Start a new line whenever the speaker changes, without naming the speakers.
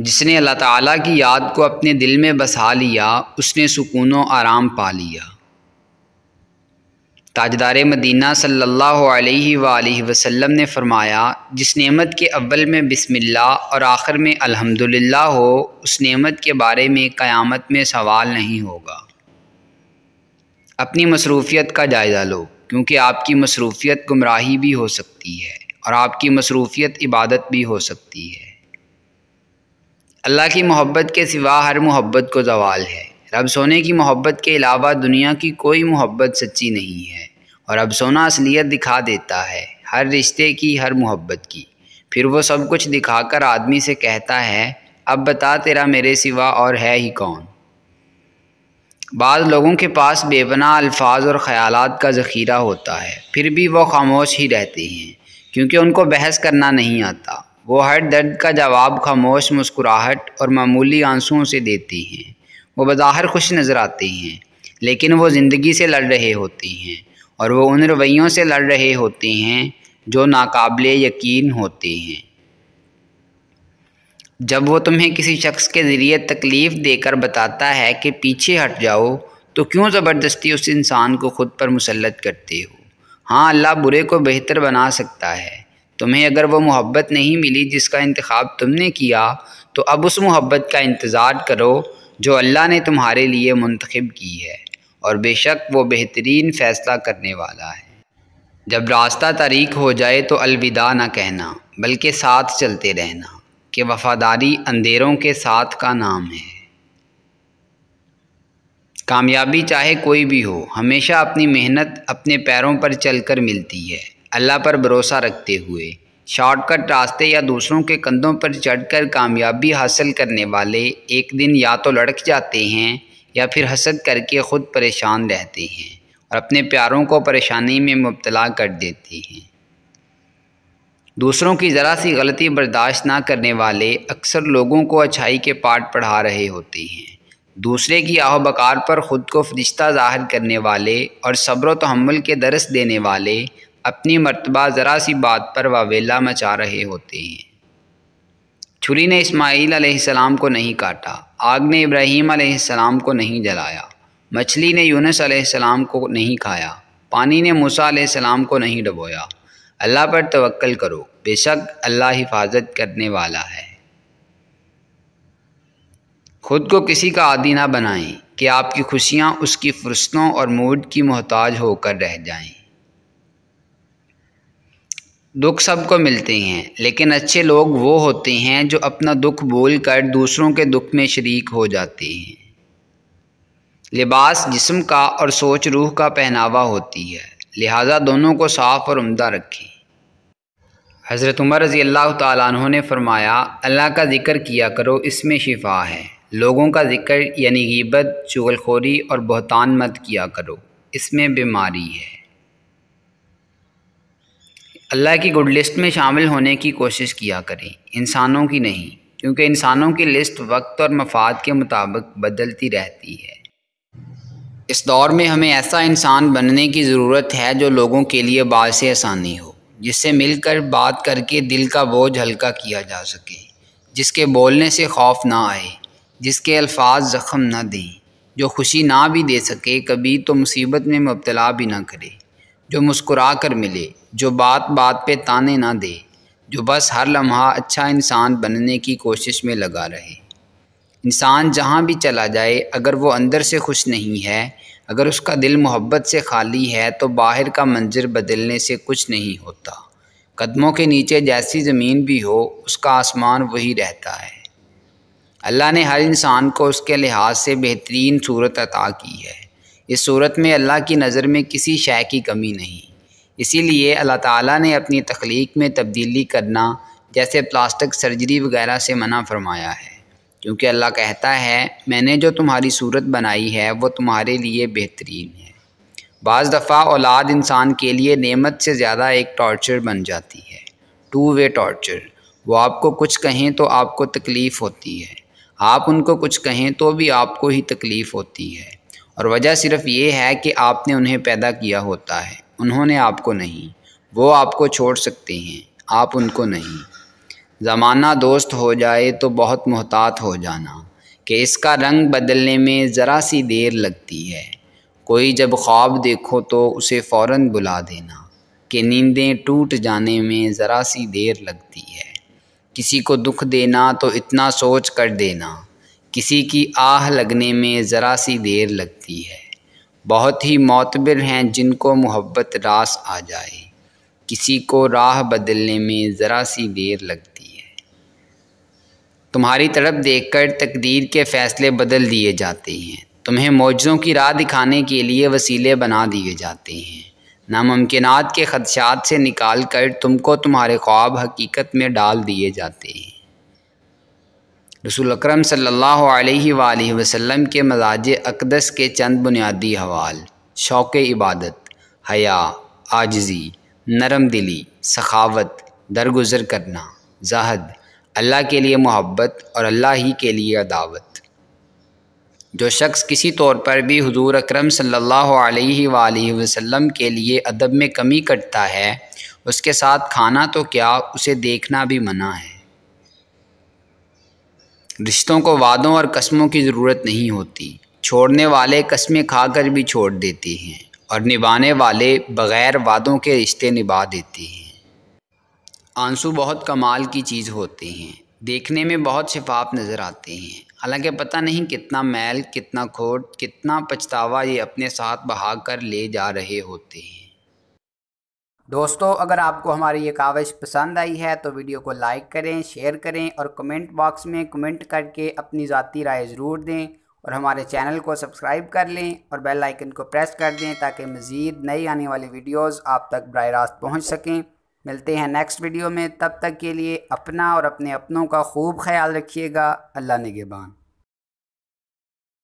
जिसने अल्लाह ताला की याद को अपने दिल में बसा लिया उसने सुकून व आराम पा लिया ताजदार मदीना सल्लल्लाहु अलैहि सल्ला वसल्लम ने फरमाया जिस नेमत के अव्वल में बिस्मिल्लाह और आखिर में अल्हम्दुलिल्लाह हो उस नेमत के बारे में क़यामत में सवाल नहीं होगा अपनी मसरूफ़ियत का जायज़ा लो क्योंकि आपकी मसरूफ़ियत गुमराही भी हो सकती है और आपकी मसरूफ़ियत इबादत भी हो सकती है अल्लाह की मोहब्बत के सिवा हर मोहब्बत को जवाल है रब सोने की मोहब्बत के अलावा दुनिया की कोई मोहब्बत सच्ची नहीं है और अब सोना असलियत दिखा देता है हर रिश्ते की हर मोहब्बत की फिर वो सब कुछ दिखाकर आदमी से कहता है अब बता तेरा मेरे सिवा और है ही कौन बाद लोगों के पास बेपना अल्फाज और ख़्याल का ज़ख़ीरा होता है फिर भी वो खामोश ही रहते हैं क्योंकि उनको बहस करना नहीं आता वो हर दर्द का जवाब खामोश मुस्कुराहट और मामूली आंसुओं से देती हैं वो बज़ाहर खुश नज़र आती हैं लेकिन वो ज़िंदगी से लड़ रहे होती हैं और वो उन रवैयों से लड़ रहे होते हैं जो नाकबले यकीन होते हैं जब वो तुम्हें किसी शख्स के ज़रिए तकलीफ़ देकर बताता है कि पीछे हट जाओ तो क्यों ज़बरदस्ती उस इंसान को ख़ुद पर मुसलत करते हो हाँ अल्लाह बुरे को बेहतर बना सकता है तुम्हें अगर वो मोहब्बत नहीं मिली जिसका इंतखब तुमने किया तो अब उस मोहब्बत का इंतज़ार करो जो अल्लाह ने तुम्हारे लिए मंतखब की है और बेशक वो बेहतरीन फ़ैसला करने वाला है जब रास्ता तारीख हो जाए तो अलविदा ना कहना बल्कि साथ चलते रहना कि वफादारी अंधेरों के साथ का नाम है कामयाबी चाहे कोई भी हो हमेशा अपनी मेहनत अपने पैरों पर चलकर मिलती है अल्लाह पर भरोसा रखते हुए शॉर्टकट रास्ते या दूसरों के कंधों पर चढ़कर कामयाबी हासिल करने वाले एक दिन या तो लड़क जाते हैं या फिर हसद करके ख़ुद परेशान रहते हैं और अपने प्यारों को परेशानी में मुबतला कर देते हैं दूसरों की ज़रा सी गलती बर्दाश्त ना करने वाले अक्सर लोगों को अच्छाई के पाठ पढ़ा रहे होते हैं दूसरे की आह बकार पर ख़ुद को फरिश्ता ज़ाहिर करने वाले और सब्र तहमल के दरस देने वाले अपनी मरतबा ज़रा सी बात पर वावेला मचा रहे होते हैं छुरी ने इस्माइल अलैहिस्सलाम को नहीं काटा आग ने इब्राहिम अलैहिस्सलाम को नहीं जलाया मछली ने यूनस अलैहिस्सलाम को नहीं खाया पानी ने मूसा अलैहिस्सलाम को नहीं डबोया अल्लाह पर तवक्ल करो बेशक अल्लाह हिफाजत करने वाला है खुद को किसी का आदि ना बनाएं कि आपकी खुशियाँ उसकी फुरस्तों और मूड की मोहताज होकर रह जाएं दुख सबको मिलते हैं लेकिन अच्छे लोग वो होते हैं जो अपना दुख भूल कर दूसरों के दुख में शरीक हो जाते हैं लिबास जिस्म का और सोच रूह का पहनावा होती है लिहाजा दोनों को साफ़ और उम्दा रखें हज़रत उमर रज़ी अल्लाह तु ने फ़रमाया अल्लाह का ज़िक्र किया करो इसमें शिफा है लोगों का ज़िक्र यानी गिबत चुगलखोरी और बहतान मत किया करो इसमें बीमारी है अल्लाह की गुड लिस्ट में शामिल होने की कोशिश किया करें इंसानों की नहीं क्योंकि इंसानों की लिस्ट वक्त और मफाद के मुताबिक बदलती रहती है इस दौर में हमें ऐसा इंसान बनने की ज़रूरत है जो लोगों के लिए से आसानी हो जिससे मिलकर बात करके दिल का बोझ हल्का किया जा सके जिसके बोलने से खौफ ना आए जिसके अल्फाज ज़ख़म ना दें जो खुशी ना भी दे सके कभी तो मुसीबत में मुबतला भी ना करे जो मुस्कुरा कर मिले जो बात बात पे ताने ना दे जो बस हर लम्हा अच्छा इंसान बनने की कोशिश में लगा रहे इंसान जहाँ भी चला जाए अगर वो अंदर से खुश नहीं है अगर उसका दिल मोहब्बत से खाली है तो बाहर का मंजर बदलने से कुछ नहीं होता कदमों के नीचे जैसी ज़मीन भी हो उसका आसमान वही रहता है अल्लाह ने हर इंसान को उसके लिहाज से बेहतरीन सूरत अता की है इस सूरत में अल्लाह की नज़र में किसी शय की कमी नहीं इसीलिए अल्लाह ताला ने अपनी तख्लीक में तब्दीली करना जैसे प्लास्टिक सर्जरी वगैरह से मना फरमाया है क्योंकि अल्लाह कहता है मैंने जो तुम्हारी सूरत बनाई है वो तुम्हारे लिए बेहतरीन है बज़ दफ़ा औलाद इंसान के लिए नेमत से ज़्यादा एक टॉर्चर बन जाती है टू वे टॉर्चर वो आपको कुछ कहें तो आपको तकलीफ़ होती है आप उनको कुछ कहें तो भी आपको ही तकलीफ़ होती है और वजह सिर्फ ये है कि आपने उन्हें पैदा किया होता है उन्होंने आपको नहीं वो आपको छोड़ सकते हैं आप उनको नहीं ज़माना दोस्त हो जाए तो बहुत मोहतात हो जाना कि इसका रंग बदलने में ज़रा सी देर लगती है कोई जब ख्वाब देखो तो उसे फ़ौर बुला देना कि नींदें टूट जाने में ज़रा सी देर लगती है किसी को दुख देना तो इतना सोच कर देना किसी की आह लगने में ज़रा सी देर लगती है बहुत ही मोतबिर हैं जिनको मोहब्बत रास आ जाए किसी को राह बदलने में ज़रा सी देर लगती है तुम्हारी तरफ देखकर तकदीर के फ़ैसले बदल दिए जाते हैं तुम्हें मौजों की राह दिखाने के लिए वसीले बना दिए जाते हैं नामुमकिन के खदशात से निकाल कर तुमको तुम्हारे ख्वाब हकीकत में डाल दिए जाते हैं रसूल अक्रम सम के मजाज अकदस के चंद बुनियादी हवाल शौक़ इबादत हया आजजी नरम दिली सखावत दरगुजर करना जहद अल्लाह के लिए मोहब्बत और अल्लाह ही के लिए अदावत जो शख्स किसी तौर पर भी हजूर अक्रम सम के लिए अदब में कमी करता है उसके साथ खाना तो क्या उसे देखना भी मना है रिश्तों को वादों और कस्मों की ज़रूरत नहीं होती छोड़ने वाले कस्में खाकर भी छोड़ देते हैं और निभाने वाले बग़ैर वादों के रिश्ते निभा देते हैं आंसू बहुत कमाल की चीज़ होते हैं देखने में बहुत शफाफ नज़र आते हैं हालांकि पता नहीं कितना मैल कितना खोट कितना पछतावा ये अपने साथ बहा कर ले जा रहे होते हैं दोस्तों अगर आपको हमारी ये कावज पसंद आई है तो वीडियो को लाइक करें शेयर करें और कमेंट बॉक्स में कमेंट करके अपनी ज़ाती राय ज़रूर दें और हमारे चैनल को सब्सक्राइब कर लें और बेल आइकन को प्रेस कर दें ताकि मज़ीद नई आने वाली वीडियोस आप तक बर रास्त पहुँच सकें मिलते हैं नेक्स्ट वीडियो में तब तक के लिए अपना और अपने अपनों का खूब ख्याल रखिएगा अल्लाह नगेबान